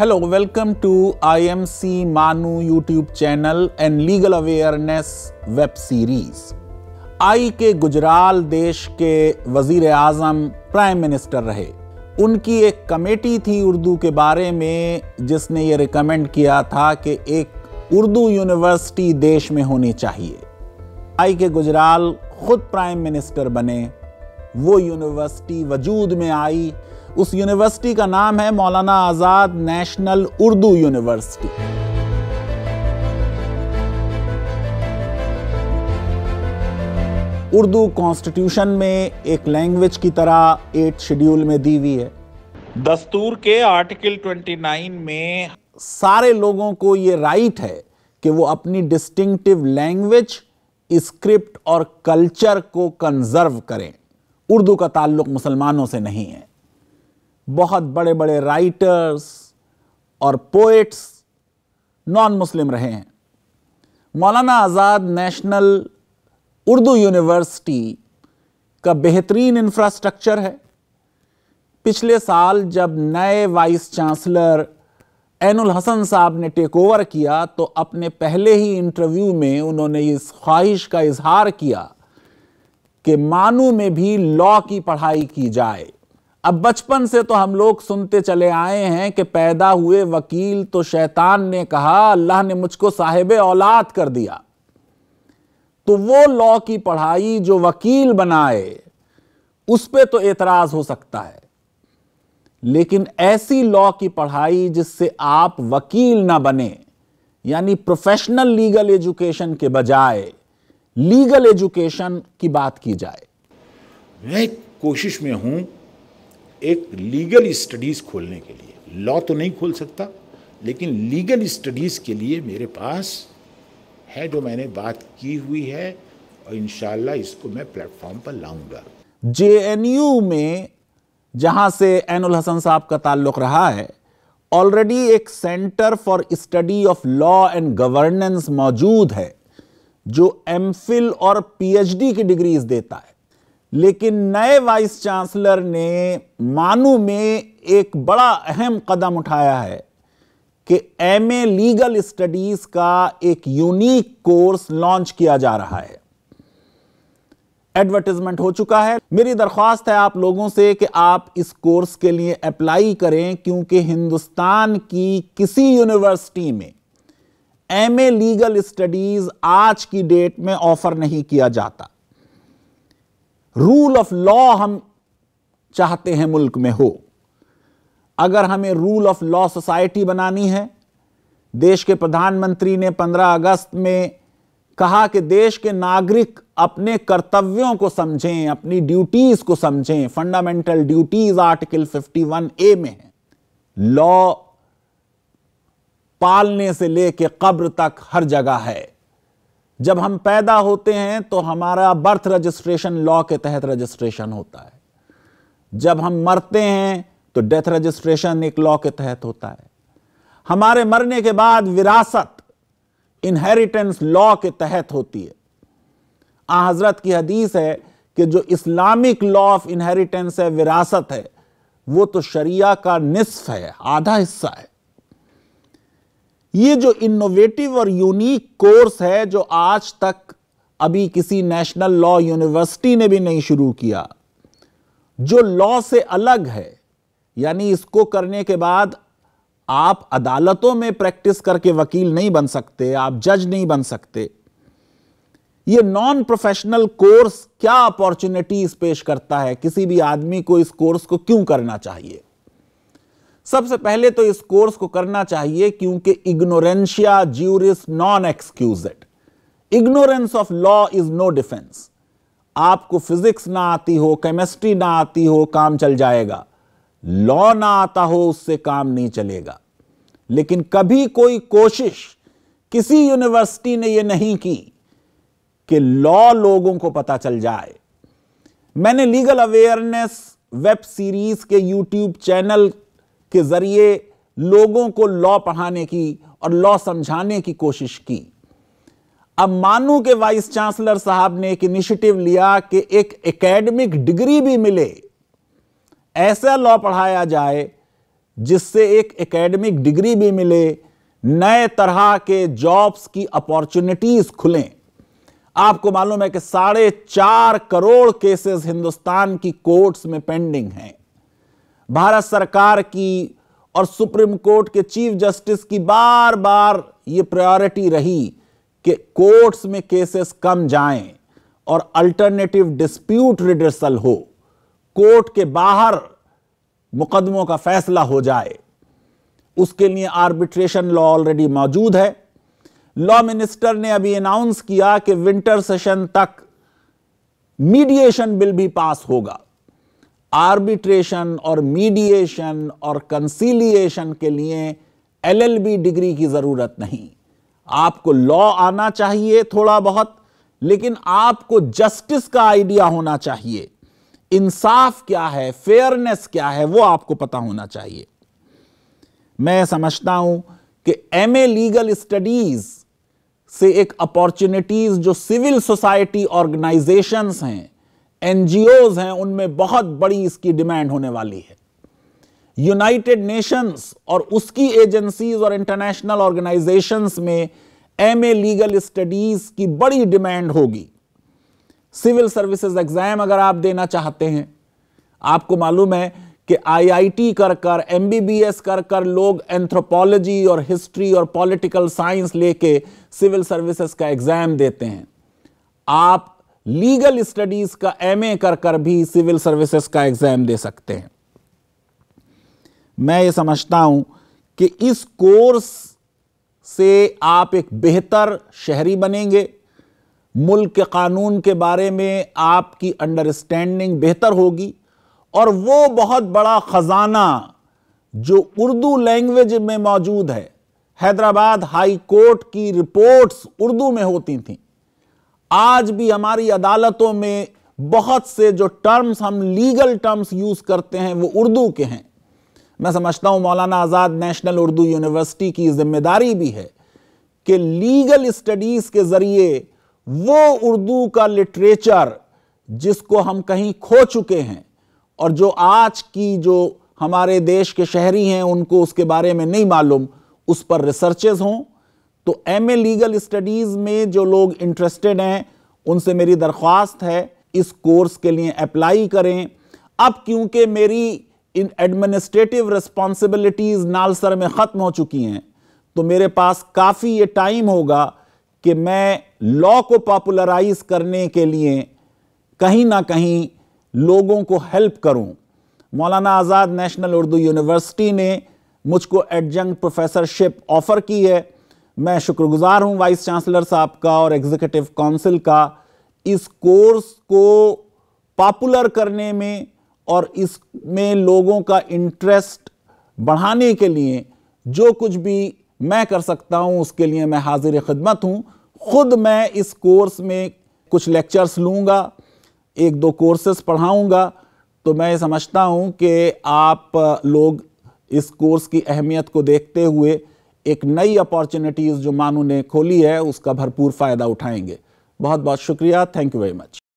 hello welcome to IMC MANUU YouTube channel and legal awareness web series I K Gujral देश के वजीर आजम prime minister रहे उनकी एक कमेटी थी उर्दू के बारे में जिसने ये रिकमेंड किया था कि एक उर्दू यूनिवर्सिटी देश में होनी चाहिए आई के गुजराल खुद प्राइम मिनिस्टर बने वो यूनिवर्सिटी वजूद में आई उस यूनिवर्सिटी का नाम है Maulana Azad national Urdu university Urdu constitution में एक लैंग्वेज की तरह एट शेड्यूल में दी हुई है दस्तूर के आर्टिकल 29 में सारे लोगों को ये राइट है कि वो अपनी डिस्टिंक्टिव लैंग्वेज स्क्रिप्ट और कल्चर को कंजर्व करें उर्दू का ताल्लुक मुसलमानों से नहीं है बहुत बड़े बड़े राइटर्स और पोइट्स नॉन मुस्लिम रहे हैं मौलाना आज़ाद नेशनल उर्दू यूनिवर्सिटी का बेहतरीन इंफ्रास्ट्रक्चर है पिछले साल जब नए वाइस चांसलर एनुल हसन साहब ने टेक ओवर किया तो अपने पहले ही इंटरव्यू में उन्होंने इस ख्वाहिश का इजहार किया कि मानू में भी लॉ की पढ़ाई की जाए अब बचपन से तो हम लोग सुनते चले आए हैं कि पैदा हुए वकील तो शैतान ने कहा अल्लाह ने मुझको साहेब औलाद कर दिया तो वो लॉ की पढ़ाई जो वकील बनाए उस पर तो एतराज हो सकता है लेकिन ऐसी लॉ की पढ़ाई जिससे आप वकील ना बने यानी प्रोफेशनल लीगल एजुकेशन के बजाय लीगल एजुकेशन की बात की जाए मैं कोशिश में हूं एक लीगल स्टडीज़ खोलने के लिए लॉ तो नहीं खोल सकता लेकिन लीगल स्टडीज़ के लिए मेरे पास है जो मैंने बात की हुई है और इन इसको मैं प्लेटफॉर्म पर लाऊंगा जे में जहां से एनुल हसन साहब का ताल्लुक रहा है ऑलरेडी एक centre for study of law and governance मौजूद है जो एम और पीएचडी की डिग्रीज देता है लेकिन नए वाइस चांसलर ने मानू में एक बड़ा अहम कदम उठाया है कि एम लीगल स्टडीज का एक यूनिक कोर्स लॉन्च किया जा रहा है एडवर्टिजमेंट हो चुका है मेरी दरख्वास्त है आप लोगों से कि आप इस कोर्स के लिए अप्लाई करें क्योंकि हिंदुस्तान की किसी यूनिवर्सिटी में एम लीगल स्टडीज आज की डेट में ऑफर नहीं किया जाता रूल ऑफ लॉ हम चाहते हैं मुल्क में हो अगर हमें रूल ऑफ लॉ सोसाइटी बनानी है देश के प्रधानमंत्री ने 15 अगस्त में कहा कि देश के नागरिक अपने कर्तव्यों को समझें अपनी ड्यूटीज को समझें फंडामेंटल ड्यूटीज आर्टिकल 51 ए में है लॉ पालने से लेके कब्र तक हर जगह है जब हम पैदा होते हैं तो हमारा बर्थ रजिस्ट्रेशन लॉ के तहत रजिस्ट्रेशन होता है जब हम मरते हैं तो डेथ रजिस्ट्रेशन एक लॉ के तहत होता है हमारे मरने के बाद विरासत इनहेरिटेंस लॉ के तहत होती है आ हजरत की हदीस है कि जो इस्लामिक लॉ ऑफ इनहेरिटेंस है विरासत है वो तो शरिया का निसफ है आधा हिस्सा है ये जो इनोवेटिव और यूनिक कोर्स है जो आज तक अभी किसी नेशनल लॉ यूनिवर्सिटी ने भी नहीं शुरू किया जो लॉ से अलग है यानी इसको करने के बाद आप अदालतों में प्रैक्टिस करके वकील नहीं बन सकते आप जज नहीं बन सकते ये नॉन प्रोफेशनल कोर्स क्या अपॉर्चुनिटीज पेश करता है किसी भी आदमी को इस कोर्स को क्यों करना चाहिए सबसे पहले तो इस कोर्स को करना चाहिए क्योंकि ignorantia juris non excusat ignorance of law is no defence आपको फिजिक्स ना आती हो केमिस्ट्री ना आती हो काम चल जाएगा लॉ ना आता हो उससे काम नहीं चलेगा लेकिन कभी कोई कोशिश किसी यूनिवर्सिटी ने यह नहीं की कि लॉ लोगों को पता चल जाए मैंने लीगल अवेयरनेस वेब सीरीज के यूट्यूब चैनल के जरिए लोगों को लॉ पढ़ाने की और लॉ समझाने की कोशिश की अब मानू के वाइस चांसलर साहब ने एक इनिशिएटिव लिया कि एक एकेडमिक डिग्री भी मिले ऐसा लॉ पढ़ाया जाए जिससे एक एकेडमिक डिग्री भी मिले नए तरह के जॉब्स की अपॉर्चुनिटीज खुलें आपको मालूम है कि साढ़े चार करोड़ केसेस हिंदुस्तान की कोर्ट्स में पेंडिंग हैं भारत सरकार की और सुप्रीम कोर्ट के चीफ जस्टिस की बार बार ये प्रायोरिटी रही कि कोर्ट्स में केसेस कम जाएं और अल्टरनेटिव डिस्प्यूट रिडर्सल हो कोर्ट के बाहर मुकदमों का फैसला हो जाए उसके लिए आर्बिट्रेशन लॉ ऑलरेडी मौजूद है लॉ मिनिस्टर ने अभी अनाउंस किया कि विंटर सेशन तक मीडिएशन बिल भी पास होगा आर्बिट्रेशन और मीडिएशन और कंसीलिएशन के लिए एलएलबी डिग्री की ज़रूरत नहीं आपको लॉ आना चाहिए थोड़ा बहुत लेकिन आपको जस्टिस का आइडिया होना चाहिए इंसाफ क्या है फेयरनेस क्या है वो आपको पता होना चाहिए मैं समझता हूं कि एम ए लीगल स्टडीज से एक अपॉर्चुनिटीज जो सिविल सोसाइटी ऑर्गेनाइजेशंस हैं एनजीओज हैं उनमें बहुत बड़ी इसकी डिमांड होने वाली है यूनाइटेड नेशंस और उसकी एजेंसीज और इंटरनेशनल ऑर्गेनाइजेशंस में एम लीगल स्टडीज की बड़ी डिमांड होगी सिविल सर्विसेज एग्जाम अगर आप देना चाहते हैं आपको मालूम है कि आईआईटी कर कर एमबीबीएस कर कर लोग एंथ्रोपोलॉजी और हिस्ट्री और पॉलिटिकल साइंस लेके सिविल सर्विसेज का एग्जाम देते हैं आप लीगल स्टडीज का एमए कर कर भी सिविल सर्विसेज का एग्जाम दे सकते हैं मैं ये समझता हूं कि इस कोर्स से आप एक बेहतर शहरी बनेंगे मुल्क के कानून के बारे में आपकी अंडरस्टैंडिंग बेहतर होगी और वो बहुत बड़ा ख़जाना जो उर्दू लैंग्वेज में मौजूद है हैदराबाद हाई कोर्ट की रिपोर्ट्स उर्दू में होती थीं आज भी हमारी अदालतों में बहुत से जो टर्म्स हम लीगल टर्म्स यूज करते हैं वो उर्दू के हैं मैं समझता हूं मौलाना आज़ाद नेशनल उर्दू यूनिवर्सिटी की जिम्मेदारी भी है कि लीगल स्टडीज के जरिए वो उर्दू का लिटरेचर जिसको हम कहीं खो चुके हैं और जो आज की जो हमारे देश के शहरी हैं उनको उसके बारे में नहीं मालूम उस पर रिसर्चेज हों तो एम ए लीगल स्टडीज़ में जो लोग इंटरेस्टेड हैं उनसे मेरी दरख्वास्त है इस कोर्स के लिए अप्लाई करें अब क्योंकि मेरी इन एडमिनिस्ट्रेटिव रिस्पॉन्सिबिलिटीज़ नालसर में ख़त्म हो चुकी हैं तो मेरे पास काफ़ी ये टाइम होगा कि मैं लॉ को पॉपुलराइज करने के लिए कहीं ना कहीं लोगों को हेल्प करूं मौलाना आज़ाद नेशनल उर्दू यूनिवर्सिटी ने मुझको एडजंक्ट प्रोफेसरशिप ऑफ़र की है मैं शुक्रगुजार हूं वाइस चांसलर साहब का और एग्जीक्यूटिव काउंसिल का इस कोर्स को पॉपुलर करने में और इसमें लोगों का इंटरेस्ट बढ़ाने के लिए जो कुछ भी मैं कर सकता हूं उसके लिए मैं हाजिर खिदमत हूं खुद मैं इस कोर्स में कुछ लेक्चर्स लूँगा एक दो कोर्सेस पढ़ाऊँगा तो मैं समझता हूँ कि आप लोग इस कोर्स की अहमियत को देखते हुए एक नई अपॉर्चुनिटीज़ जो मानू ने खोली है उसका भरपूर फ़ायदा उठाएंगे बहुत बहुत शुक्रिया थैंक यू वेरी मच